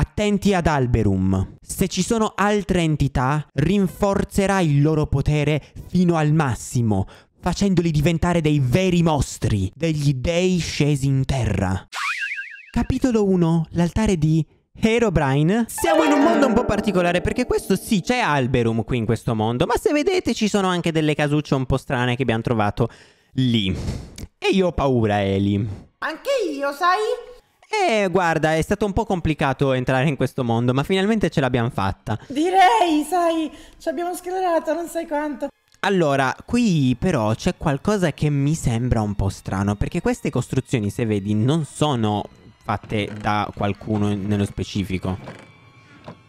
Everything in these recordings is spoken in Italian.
attenti ad Alberum. Se ci sono altre entità, rinforzerà il loro potere fino al massimo, facendoli diventare dei veri mostri, degli dei scesi in terra. Capitolo 1. L'altare di Herobrine. Siamo in un mondo un po' particolare perché questo sì, c'è Alberum qui in questo mondo, ma se vedete ci sono anche delle casucce un po' strane che abbiamo trovato lì. E io ho paura, Eli. Anche io, sai? Eh, guarda, è stato un po' complicato entrare in questo mondo, ma finalmente ce l'abbiamo fatta. Direi, sai, ci abbiamo sclerato, non sai quanto. Allora, qui però c'è qualcosa che mi sembra un po' strano, perché queste costruzioni, se vedi, non sono fatte da qualcuno nello specifico.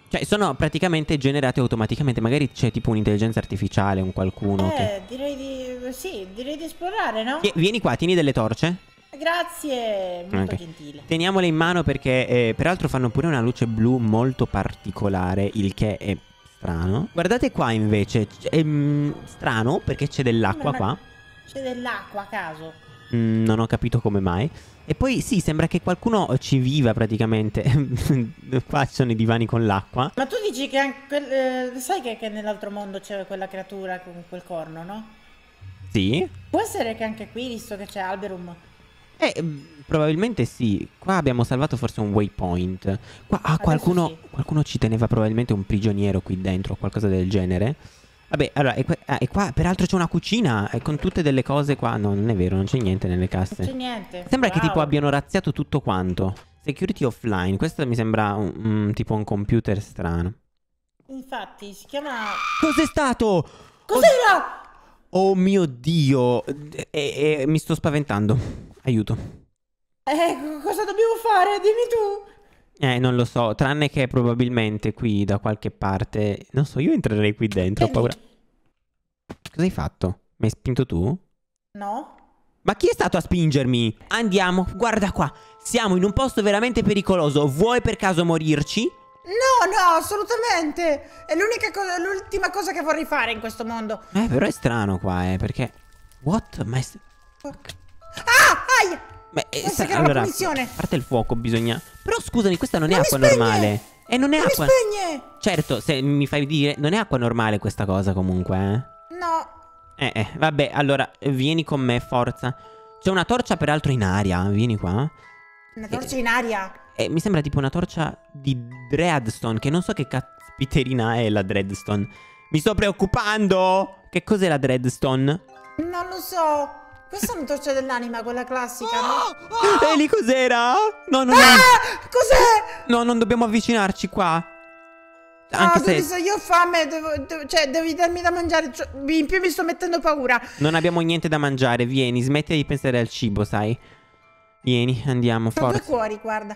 Cioè, sono praticamente generate automaticamente, magari c'è tipo un'intelligenza artificiale, un qualcuno Eh, che... direi di... sì, direi di esplorare, no? Vieni qua, tieni delle torce. Grazie, molto okay. gentile. Teniamole in mano perché eh, peraltro fanno pure una luce blu molto particolare, il che è strano. Guardate qua invece, è mh, mm, strano perché c'è dell'acqua una... qua. C'è dell'acqua a caso. Mm, non ho capito come mai. E poi sì, sembra che qualcuno ci viva praticamente. qua ci sono i divani con l'acqua. Ma tu dici che anche... Eh, sai che, che nell'altro mondo c'è quella creatura con quel corno, no? Sì. Può essere che anche qui, visto che c'è Alberum eh, mm, probabilmente sì. Qua abbiamo salvato forse un waypoint. Qua ah, qualcuno, sì. qualcuno ci teneva probabilmente un prigioniero qui dentro, o qualcosa del genere. Vabbè, allora, e qua, ah, e qua peraltro c'è una cucina eh, con tutte delle cose qua. No, non è vero, non c'è niente nelle casse. Non c'è niente. Sembra wow. che tipo abbiano razziato tutto quanto. Security offline, questo mi sembra un, un, tipo un computer strano. Infatti, si chiama... Cos'è stato? Cos'era? Oh, oh mio Dio, e, e, mi sto spaventando. Aiuto. Eh, cosa dobbiamo fare? Dimmi tu. Eh, non lo so, tranne che probabilmente qui da qualche parte... Non so, io entrerei qui dentro, ho paura... Cosa hai fatto? Mi hai spinto tu? No. Ma chi è stato a spingermi? Andiamo, guarda qua. Siamo in un posto veramente pericoloso. Vuoi per caso morirci? No, no, assolutamente. È l'ultima cosa che vorrei fare in questo mondo. Eh, però è strano qua, eh, perché... What? Ma è... Ah, aia! Beh, eh, sta, allora, a parte il fuoco bisogna... Però scusami, questa non, non è acqua spegne! normale. E eh, non è non acqua... Mi spegne! Certo, se mi fai dire... Non è acqua normale questa cosa comunque, eh? No. Eh, eh, vabbè, allora, vieni con me, forza. C'è una torcia peraltro in aria, vieni qua. Una torcia eh, in aria? Eh, mi sembra tipo una torcia di Dreadstone, che non so che caspiterina è la Dreadstone. Mi sto preoccupando! Che cos'è la Dreadstone? Non lo so. Questa è una torcia dell'anima, quella classica, no? Oh, oh. E lì cos'era? No, no, no. Ah, cos'è? No, non dobbiamo avvicinarci qua. No, anche se... Visto, io ho fame, devo, devo, cioè, devi darmi da mangiare. Cioè, in più mi sto mettendo paura. Non abbiamo niente da mangiare, vieni, smetti di pensare al cibo, sai? Vieni, andiamo, Sono forza. due cuori, guarda.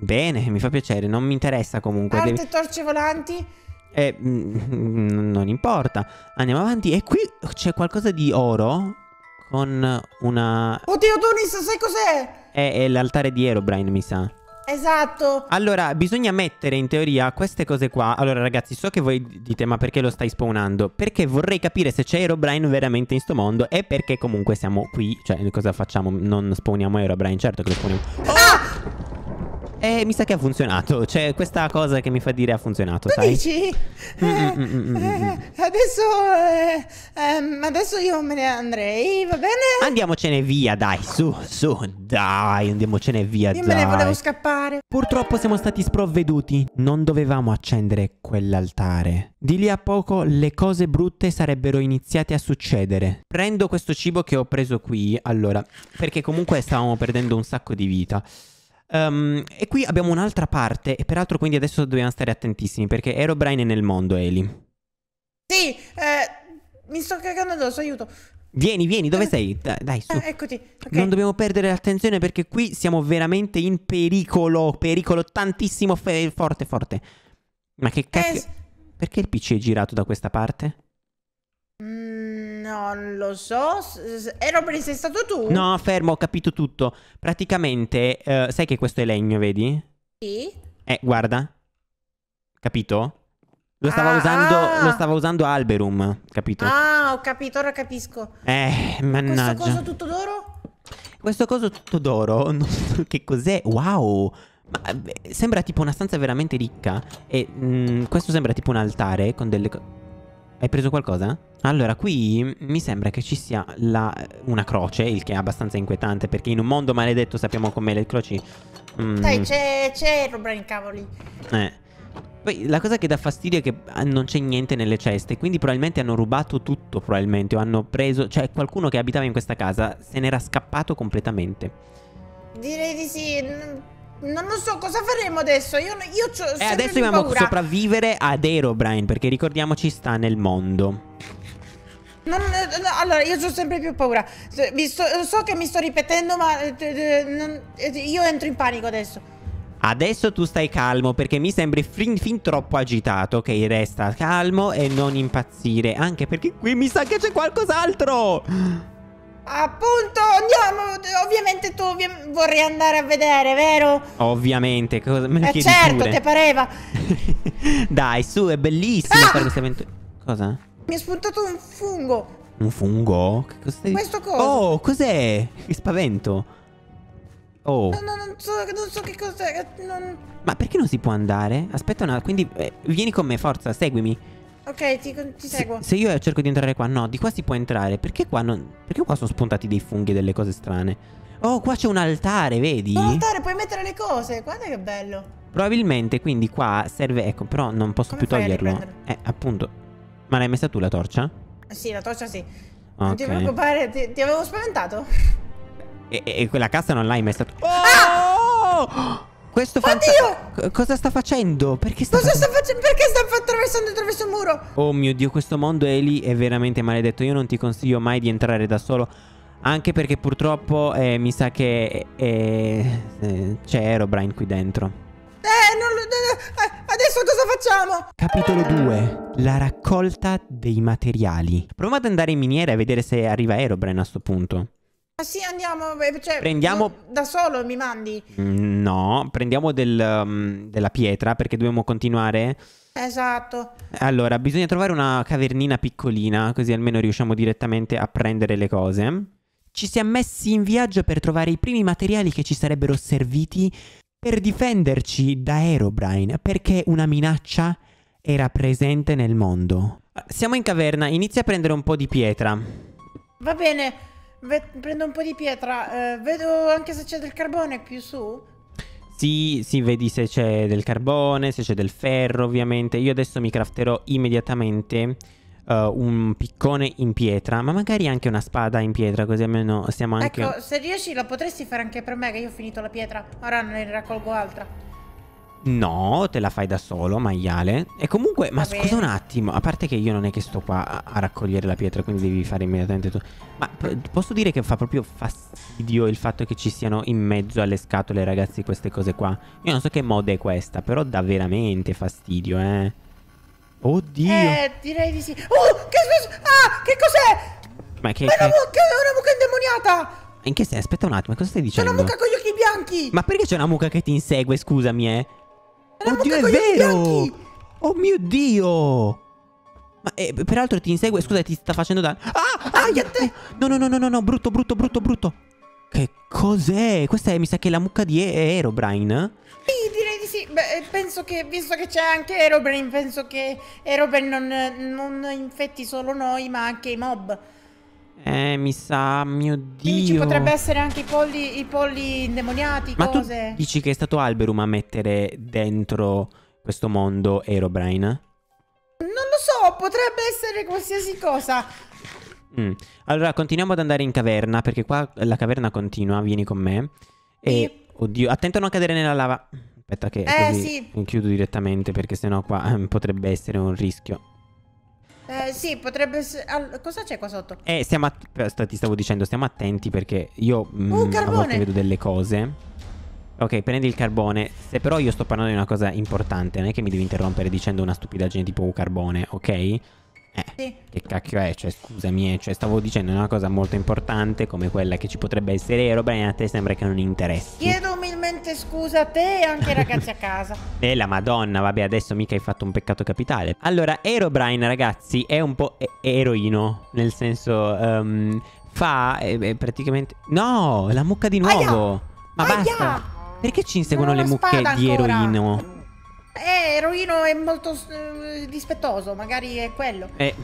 Bene, mi fa piacere, non mi interessa comunque. Arte devi... torce volanti? Eh, mm, mm, non importa. Andiamo avanti. E qui c'è qualcosa di oro? con una... Oddio, Donis, sai cos'è? È, è l'altare di Herobrine, mi sa. Esatto. Allora, bisogna mettere in teoria queste cose qua. Allora, ragazzi, so che voi dite, ma perché lo stai spawnando? Perché vorrei capire se c'è Herobrine veramente in sto mondo e perché comunque siamo qui. Cioè, cosa facciamo? Non spawniamo Herobrine, certo che lo spawniamo. Oh! E eh, mi sa che ha funzionato. Cioè, questa cosa che mi fa dire ha funzionato. Tu dici? eh, eh, adesso. Eh, ehm, adesso io me ne andrei, va bene? Andiamocene via, dai, su, su, dai, andiamocene via. Io dai. me ne volevo scappare. Purtroppo siamo stati sprovveduti. Non dovevamo accendere quell'altare. Di lì a poco le cose brutte sarebbero iniziate a succedere. Prendo questo cibo che ho preso qui, allora, perché comunque stavamo perdendo un sacco di vita. Um, e qui abbiamo un'altra parte, e peraltro quindi adesso dobbiamo stare attentissimi, perché Aerobrine è nel mondo, Eli. Sì, eh, mi sto cagando addosso, aiuto. Vieni, vieni, dove eh, sei? Dai, dai su. Eh, eccoti. Okay. Non dobbiamo perdere l'attenzione perché qui siamo veramente in pericolo, pericolo tantissimo, forte, forte. Ma che eh, cacchio... Perché il PC è girato da questa parte? Non lo so. Aeroplane, eh, sei stato tu? No, fermo, ho capito tutto. Praticamente, eh, sai che questo è legno, vedi? Sì. Eh, guarda. Capito? Lo stava, ah, usando, ah. lo stava usando Alberum, capito? Ah, ho capito, ora capisco. Eh, mannaggia. Questo coso tutto d'oro? Questo coso tutto d'oro? So che cos'è? Wow! Ma, beh, sembra tipo una stanza veramente ricca. E mh, mm, questo sembra tipo un altare con delle... Hai preso qualcosa? Allora, qui mi sembra che ci sia la, una croce, il che è abbastanza inquietante, perché in un mondo maledetto sappiamo com'è le croci... Mm. Dai, c'è, c'è Rubrain, cavoli. Eh. Poi la cosa che dà fastidio è che ah, non c'è niente nelle ceste, quindi probabilmente hanno rubato tutto, probabilmente, o hanno preso... Cioè, qualcuno che abitava in questa casa se n'era scappato completamente. Direi di sì... Non lo so cosa faremo adesso. Io, io ho. E eh, adesso dobbiamo sopravvivere ad Aerobrine. Perché ricordiamoci, sta nel mondo. Non, eh, no, allora, io ho sempre più paura. Sto, eh, so che mi sto ripetendo, ma eh, non, io entro in panico adesso. Adesso tu stai calmo perché mi sembri fin, fin, troppo agitato. Ok, resta calmo e non impazzire. Anche perché qui mi sa che c'è qualcos'altro. Appunto, andiamo. Ovviamente tu ovvi vorrei andare a vedere, vero? Ovviamente. Cosa, me lo eh certo, pure. te pareva. Dai, su, è bellissimo ah! fare questo evento. Cosa? Mi è spuntato un fungo. Un fungo? Che cos'è? Questo cosa? Oh, cos'è? Che spavento. Oh. No, no, non so, non so che cos'è. Non... Ma perché non si può andare? Aspetta una... Quindi eh, vieni con me, forza, seguimi. Ok, ti, ti seguo. Se, se, io cerco di entrare qua, no, di qua si può entrare. Perché qua, non, perché qua sono spuntati dei funghi e delle cose strane? Oh, qua c'è un altare, vedi? Un altare, puoi mettere le cose. Guarda che bello. Probabilmente, quindi qua serve... Ecco, però non posso Come più toglierlo. Eh, appunto. Ma l'hai messa tu la torcia? Sì, la torcia sì. Okay. Non ti preoccupare, ti, ti avevo spaventato. E, e, quella cassa non l'hai messa tu. Ah! Oh! Ah! Questo fanza... Oddio! cosa sta facendo? Perché sta, cosa facendo? sta facendo? Perché sta attraversando attraverso il muro? Oh mio Dio, questo mondo è lì, è veramente maledetto. Io non ti consiglio mai di entrare da solo. Anche perché purtroppo eh, mi sa che eh, eh, c'è Aerobrine qui dentro. Eh, non lo... No, adesso cosa facciamo? Capitolo 2 la raccolta dei materiali. Provate ad andare in miniera e vedere se arriva Aerobrain a sto punto. Ah sì, andiamo, eh, cioè, prendiamo... da solo mi mandi? Mm, no, prendiamo del, um, della pietra perché dobbiamo continuare. Esatto. Allora, bisogna trovare una cavernina piccolina, così almeno riusciamo direttamente a prendere le cose. Ci siamo messi in viaggio per trovare i primi materiali che ci sarebbero serviti per difenderci da Herobrine perché una minaccia era presente nel mondo. Siamo in caverna, inizia a prendere un po' di pietra. Va bene, prendo un po' di pietra, eh, vedo anche se c'è del carbone più su. Sì, sì, vedi se c'è del carbone, se c'è del ferro ovviamente. Io adesso mi crafterò immediatamente uh, un piccone in pietra, ma magari anche una spada in pietra, così almeno stiamo anche... Ecco, se riesci lo potresti fare anche per me, che io ho finito la pietra, ora ne raccolgo altra. No, te la fai da solo, maiale. E comunque, ma scusa un attimo, a parte che io non è che sto qua a, raccogliere la pietra, quindi devi fare immediatamente tu. Ma posso dire che fa proprio fastidio il fatto che ci siano in mezzo alle scatole, ragazzi, queste cose qua? Io non so che mod è questa, però dà veramente fastidio, eh. Oddio. Eh, direi di sì. Oh, che, ah, che cos'è? Ma che... Ma è una, mucca, indemoniata! In che senso? Aspetta un attimo, cosa stai dicendo? C'è una mucca con gli occhi bianchi! Ma perché c'è una mucca che ti insegue, scusami, eh? È Oddio, è vero! Oh mio Dio! Ma eh, peraltro ti insegue, scusa, ti sta facendo danno. Ah! ah Aia eh, te! No, no, no, no, no, no, brutto, brutto, brutto, brutto. Che cos'è? Questa è, mi sa che è la mucca di Aerobrine. Sì, direi beh, eh, penso che, visto che c'è anche Aerobrain, penso che Aerobrain non, non infetti solo noi, ma anche i mob. Eh, mi sa, mio dio. Quindi ci potrebbe essere anche i polli, i polli indemoniati, Ma cose. dici che è stato Alberum a mettere dentro questo mondo Aerobrain? Non lo so, potrebbe essere qualsiasi cosa. Mm. Allora, continuiamo ad andare in caverna, perché qua la caverna continua, vieni con me. E, e... oddio, attento a non cadere nella lava. Aspetta che eh, sì. chiudo direttamente perché sennò qua eh, potrebbe essere un rischio. Eh, sì, potrebbe essere... cosa c'è qua sotto? Eh, stiamo att- eh, ti stavo dicendo, stiamo attenti perché io mh, mm, uh, a volte vedo delle cose. Ok, prendi il carbone. Se però io sto parlando di una cosa importante, non è che mi devi interrompere dicendo una stupidaggine tipo uh, carbone, ok? Eh, che cacchio è? Cioè, scusami, eh, cioè, stavo dicendo una cosa molto importante come quella che ci potrebbe essere Erobrine a te sembra che non interessi. Chiedo umilmente scusa a te e anche ai ragazzi a casa. E la madonna, vabbè, adesso mica hai fatto un peccato capitale. Allora, Erobrine, ragazzi, è un po' e eroino, nel senso... Um, fa eh, eh, praticamente... No, la mucca di nuovo! Aia! Ma Aia! basta! Perché ci inseguono le mucche di ancora. eroino? Eh, eroino è molto eh, dispettoso, magari è quello. Eh.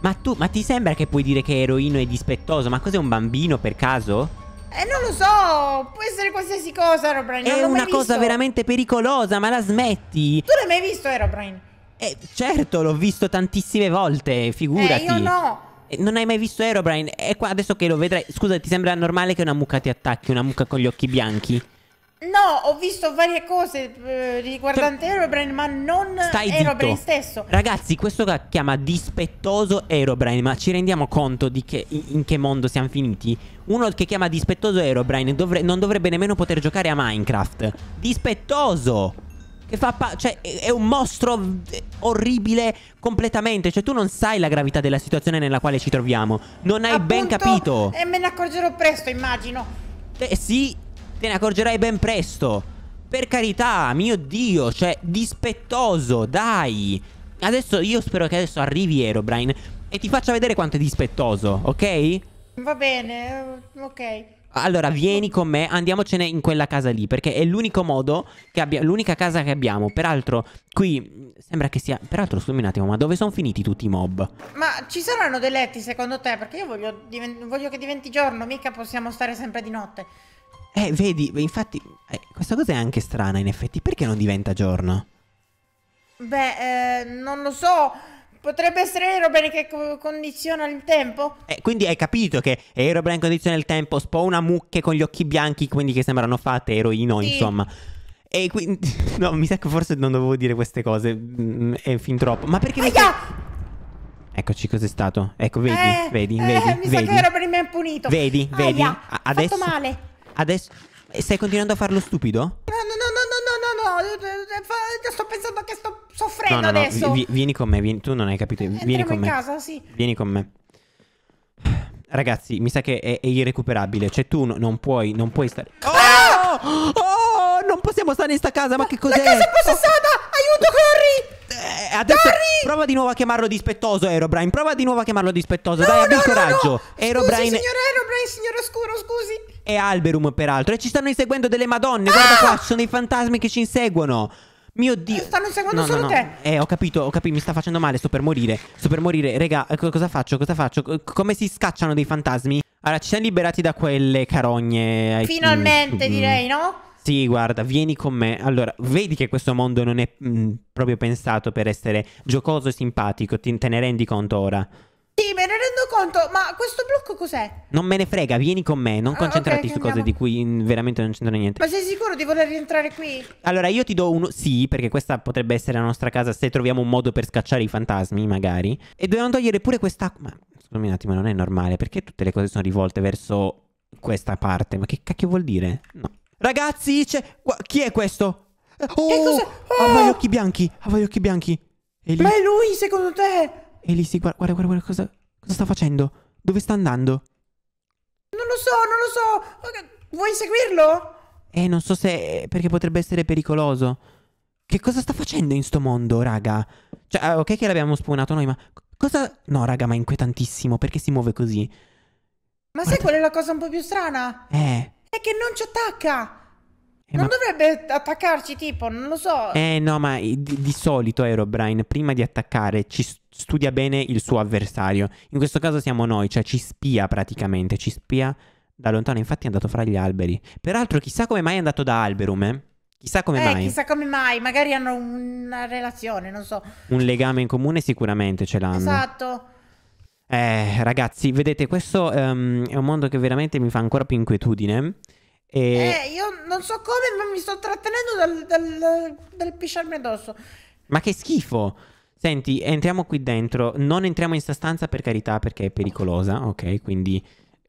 Ma tu, ma ti sembra che puoi dire che eroino è dispettoso? Ma cos'è un bambino per caso? Eh, non lo so, può essere qualsiasi cosa, Aerobrain. È una cosa visto. veramente pericolosa, ma la smetti. Tu l'hai mai visto, Aerobrain? Eh, eh, certo, l'ho visto tantissime volte, figurati. Eh, io no. Eh, non hai mai visto Aerobrine? Eh, e qua adesso che lo vedrai. Scusa, ti sembra normale che una mucca ti attacchi? Una mucca con gli occhi bianchi? No, ho visto varie cose eh, riguardanti cioè, Aerobrain, ma non Stai Aerobrain zitto. stesso. Ragazzi, questo qua chiama dispettoso Aerobrain, ma ci rendiamo conto di che, in che mondo siamo finiti? Uno che chiama dispettoso Aerobrain dovre non dovrebbe nemmeno poter giocare a Minecraft. Dispettoso! Che fa pa- cioè, è un mostro orribile completamente. Cioè, tu non sai la gravità della situazione nella quale ci troviamo. Non hai Appunto, ben capito. E me ne accorgerò presto, immagino. Eh sì, Te ne accorgerai ben presto. Per carità, mio Dio, cioè, dispettoso, dai. Adesso io spero che adesso arrivi Aerobrine e ti faccia vedere quanto è dispettoso, ok? Va bene, eh, ok. Allora, vieni con me, andiamocene in quella casa lì, perché è l'unico modo che abbiamo, l'unica casa che abbiamo. Peraltro, qui sembra che sia... Peraltro, scusami un attimo, ma dove sono finiti tutti i mob? Ma ci saranno dei letti secondo te? Perché io voglio, voglio che diventi giorno, mica possiamo stare sempre di notte. Eh, vedi, infatti, eh, questa cosa è anche strana in effetti. Perché non diventa giorno? Beh, eh, non lo so. Potrebbe essere Erobrand che co condiziona il tempo? Eh, quindi hai capito che Erobrand condiziona il tempo, spawna mucche con gli occhi bianchi, quindi che sembrano fatte, eroino, sì. insomma. E quindi... No, mi sa che forse non dovevo dire queste cose, mm, è eh, fin troppo. Ma perché... Aia! Eccoci, cos'è stato? Ecco, vedi, eh, vedi, eh, vedi. Mi vedi. sa che Erobrand mi ha punito. Vedi, Aia, vedi. Adesso... Fatto male. Adesso eh, stai continuando a farlo stupido? No, no, no, no, no, no, no. Eh, eh, sto pensando che sto soffrendo no, no, adesso. vi, vieni con me, vieni, tu non hai capito. Vieni con in me. casa, sì. Vieni con me. Ragazzi, mi sa che è, è irrecuperabile. Cioè, tu non puoi, non puoi stare. Oh! Ah! oh! Non possiamo stare in sta casa, ma, ma che cos'è? La casa è possessata! Oh. Aiuto, corri! eh, adesso Terry! prova di nuovo a chiamarlo dispettoso, Aerobrine. Prova di nuovo a chiamarlo dispettoso. No, Dai, no, abbi il no, coraggio. No. Aerobrine. Scusi, signor Aerobrine, signor Oscuro, scusi. E Alberum, peraltro. E ci stanno inseguendo delle madonne. Guarda ah! qua, ci sono i fantasmi che ci inseguono. Mio dio. Eh, stanno inseguendo no, solo no, no. te. Eh, ho capito, ho capito, mi sta facendo male, sto per morire. Sto per morire. Raga, eh, cosa faccio? Cosa faccio? C come si scacciano dei fantasmi? Allora, ci siamo liberati da quelle carogne. Finalmente, mm, mm direi, no? Sì, guarda, vieni con me. Allora, vedi che questo mondo non è mh, mm, proprio pensato per essere giocoso e simpatico, ti, te ne rendi conto ora? Sì, me ne rendo conto, ma questo blocco cos'è? Non me ne frega, vieni con me, non ah, concentrati ah, okay, su cose di cui mh, mm, veramente non c'entra niente. Ma sei sicuro di voler rientrare qui? Allora, io ti do uno sì, perché questa potrebbe essere la nostra casa se troviamo un modo per scacciare i fantasmi, magari. E dobbiamo togliere pure quest'acqua. Ma scusami un attimo, non è normale, perché tutte le cose sono rivolte verso questa parte? Ma che cacchio vuol dire? No. Ragazzi, c'è... Chi è questo? Oh, che cosa? Oh! gli occhi bianchi, aveva gli occhi bianchi. Eli. Ma è lui, secondo te? Eli, sì, guarda, guarda, guarda cosa, cosa sta facendo. Dove sta andando? Non lo so, non lo so. Vuoi seguirlo? Eh, non so se... perché potrebbe essere pericoloso. Che cosa sta facendo in sto mondo, raga? Cioè, ah, ok che l'abbiamo spawnato noi, ma... Cosa... No, raga, ma è inquietantissimo. Perché si muove così? Ma guarda. sai qual è la cosa un po' più strana? Eh è che non ci attacca. Eh, non ma... dovrebbe attaccarci, tipo, non lo so. Eh no, ma di, di solito Aerobrine, eh, prima di attaccare, ci studia bene il suo avversario. In questo caso siamo noi, cioè ci spia praticamente, ci spia da lontano. Infatti è andato fra gli alberi. Peraltro, chissà come mai è andato da Alberum, eh? Chissà come eh, mai. Chissà come mai, magari hanno una relazione, non so. Un legame in comune sicuramente ce l'hanno. Esatto. Eh, ragazzi, vedete, questo um, è un mondo che veramente mi fa ancora più inquietudine. E... Eh, io non so come, ma mi sto trattenendo dal, dal, dal pisciarmi addosso. Ma che schifo! Senti, entriamo qui dentro. Non entriamo in sta stanza per carità perché è pericolosa, ok? Quindi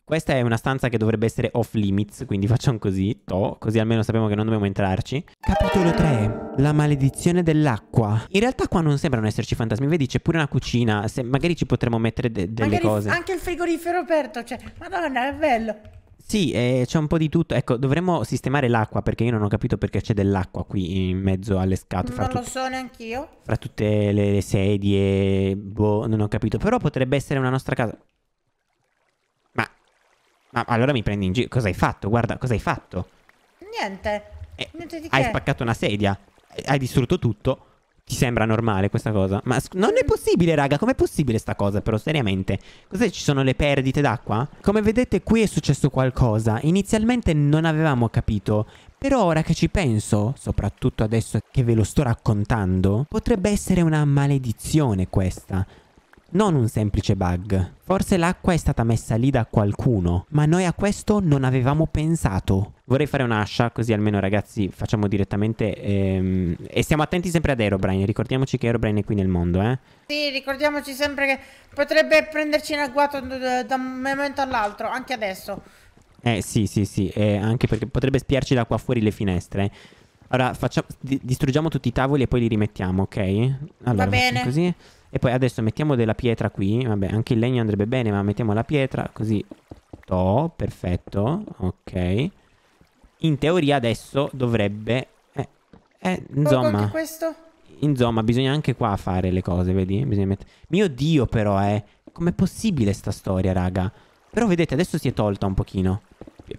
questa è una stanza che dovrebbe essere off limits, quindi facciamo così, to, così almeno sappiamo che non dobbiamo entrarci. Capitolo 3. La maledizione dell'acqua. In realtà qua non sembrano esserci fantasmi, vedi c'è pure una cucina, se, magari ci potremmo mettere de delle magari cose. Anche il frigorifero aperto, cioè, madonna, è bello. Sì, eh, c'è un po' di tutto. Ecco, dovremmo sistemare l'acqua perché io non ho capito perché c'è dell'acqua qui in mezzo alle scatole. Non lo so neanch'io. Fra tutte le sedie, boh, non ho capito. Però potrebbe essere una nostra casa. Ma allora mi prendi in giro. Cosa hai fatto? Guarda, cosa hai fatto? Niente. Eh, Niente hai che. spaccato una sedia. Eh, hai distrutto tutto. Ti sembra normale questa cosa? Ma non è mm. possibile, raga. Com'è possibile sta cosa, però, seriamente? Cos'è? Ci sono le perdite d'acqua? Come vedete, qui è successo qualcosa. Inizialmente non avevamo capito. Però ora che ci penso, soprattutto adesso che ve lo sto raccontando, potrebbe essere una maledizione questa. Non un semplice bug. Forse l'acqua è stata messa lì da qualcuno, ma noi a questo non avevamo pensato. Vorrei fare un'ascia, così almeno ragazzi facciamo direttamente... Ehm... E stiamo attenti sempre ad Aerobrine, ricordiamoci che Aerobrine è qui nel mondo, eh? Sì, ricordiamoci sempre che potrebbe prenderci in agguato da un momento all'altro, anche adesso. Eh sì, sì, sì, eh, anche perché potrebbe spiarci da qua fuori le finestre. Allora, facciamo, di distruggiamo tutti i tavoli e poi li rimettiamo, ok? Allora, Va bene. Così. E poi adesso mettiamo della pietra qui. Vabbè, anche il legno andrebbe bene, ma mettiamo la pietra così. To, perfetto. Ok. In teoria adesso dovrebbe... Eh, eh insomma... Oh, questo? Insomma, bisogna anche qua fare le cose, vedi? Met... Mio Dio però, eh. Com'è possibile sta storia, raga? Però vedete, adesso si è tolta un pochino.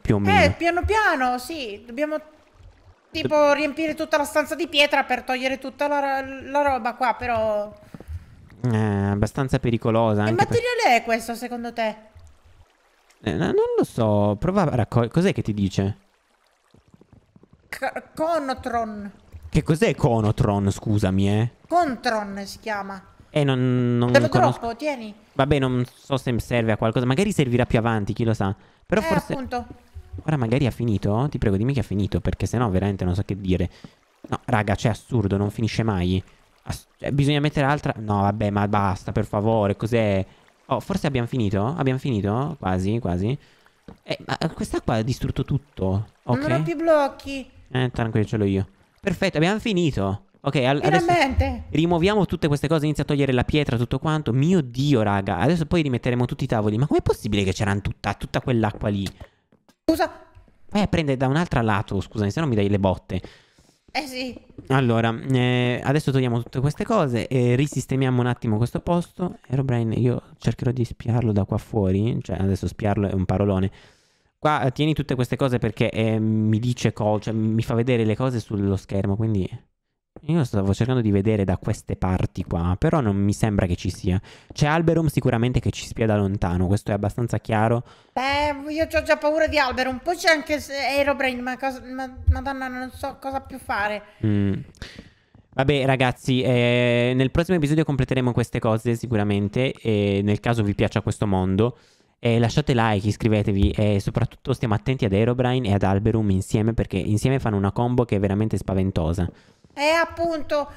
Più o eh, meno. Eh, piano piano, sì. Dobbiamo tipo riempire tutta la stanza di pietra per togliere tutta la, la roba qua, però eh, abbastanza pericolosa. Che materiale per... è questo secondo te? Eh, non lo so, prova a raccogliere. Cos'è che ti dice? C Conotron. Che cos'è Conotron, scusami, eh? Contron si chiama. Eh, non... non Devo conosco... troppo, tieni. Vabbè, non so se serve a qualcosa. Magari servirà più avanti, chi lo sa. Però eh, forse... appunto. Ora magari ha finito? Ti prego, dimmi che ha finito, perché sennò veramente non so che dire. No, raga, c'è cioè, assurdo, non finisce mai. Cioè, bisogna mettere altra... No, vabbè, ma basta, per favore, cos'è? Oh, forse abbiamo finito? Abbiamo finito? Quasi, quasi. Eh, ma eh, questa qua ha distrutto tutto. Okay. Non ho più blocchi. Eh, tranquillo, ce l'ho io. Perfetto, abbiamo finito. Ok, al- Finalmente. rimuoviamo tutte queste cose, inizia a togliere la pietra, tutto quanto. Mio Dio, raga. Adesso poi rimetteremo tutti i tavoli. Ma com'è possibile che c'era tutta, tutta quell'acqua lì? Scusa. Vai a prendere da un altro lato, scusami, se no mi dai le botte. Eh sì. Allora, eh, adesso togliamo tutte queste cose e risistemiamo un attimo questo posto. Herobrine, io cercherò di spiarlo da qua fuori, cioè adesso spiarlo è un parolone. Qua eh, tieni tutte queste cose perché eh, mi dice col, cioè mi fa vedere le cose sullo schermo, quindi io stavo cercando di vedere da queste parti qua, però non mi sembra che ci sia. C'è Alberum sicuramente che ci spia da lontano, questo è abbastanza chiaro. Beh, io ho già paura di Alberum. Poi c'è anche Aerobrain, ma, cosa, ma, madonna, non so cosa più fare. Mm. Vabbè ragazzi, eh, nel prossimo episodio completeremo queste cose sicuramente e nel caso vi piaccia questo mondo eh, lasciate like, iscrivetevi e soprattutto stiamo attenti ad Aerobrine e ad Alberum insieme perché insieme fanno una combo che è veramente spaventosa è appunto